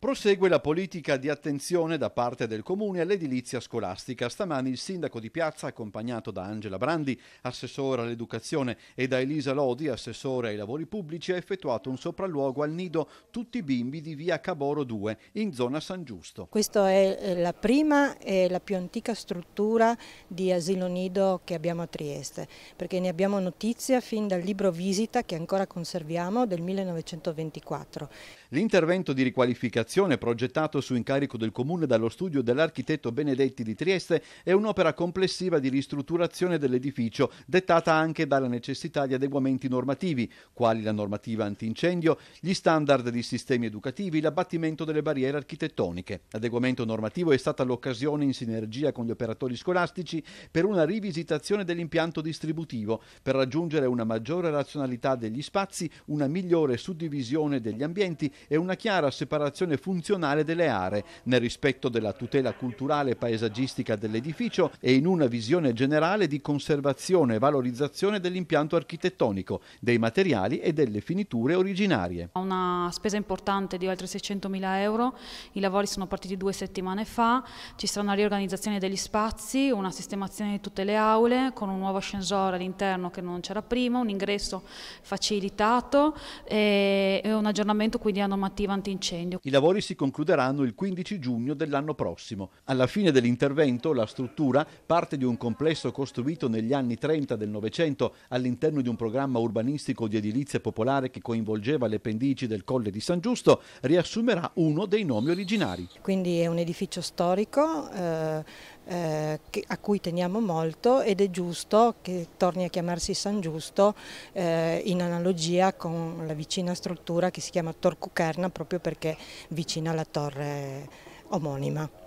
Prosegue la politica di attenzione da parte del Comune all'edilizia scolastica. Stamani il sindaco di Piazza, accompagnato da Angela Brandi, assessore all'educazione, e da Elisa Lodi, assessore ai lavori pubblici, ha effettuato un sopralluogo al nido Tutti i bimbi di via Caboro 2, in zona San Giusto. Questa è eh, la prima e la più antica struttura di asilo nido che abbiamo a Trieste, perché ne abbiamo notizia fin dal libro Visita, che ancora conserviamo, del 1924. L'intervento di riqualificazione comunicazione progettato su incarico del Comune dallo studio dell'architetto Benedetti di Trieste è un'opera complessiva di ristrutturazione dell'edificio, dettata anche dalla necessità di adeguamenti normativi, quali la normativa antincendio, gli standard di sistemi educativi, l'abbattimento delle barriere architettoniche. L'adeguamento normativo è stata l'occasione in sinergia con gli operatori scolastici per una rivisitazione dell'impianto distributivo, per raggiungere una maggiore razionalità degli spazi, una migliore suddivisione degli ambienti e una chiara separazione funzionale delle aree, nel rispetto della tutela culturale e paesaggistica dell'edificio e in una visione generale di conservazione e valorizzazione dell'impianto architettonico, dei materiali e delle finiture originarie. Una spesa importante di oltre 600 mila euro, i lavori sono partiti due settimane fa, ci sarà una riorganizzazione degli spazi, una sistemazione di tutte le aule con un nuovo ascensore all'interno che non c'era prima, un ingresso facilitato e un aggiornamento quindi a normativa antincendio. I lavori lavori si concluderanno il 15 giugno dell'anno prossimo. Alla fine dell'intervento la struttura, parte di un complesso costruito negli anni 30 del Novecento all'interno di un programma urbanistico di edilizia popolare che coinvolgeva le pendici del Colle di San Giusto, riassumerà uno dei nomi originari. Quindi è un edificio storico eh, eh, che, a cui teniamo molto ed è giusto che torni a chiamarsi San Giusto eh, in analogia con la vicina struttura che si chiama Tor Cucerna proprio perché vicina alla torre omonima.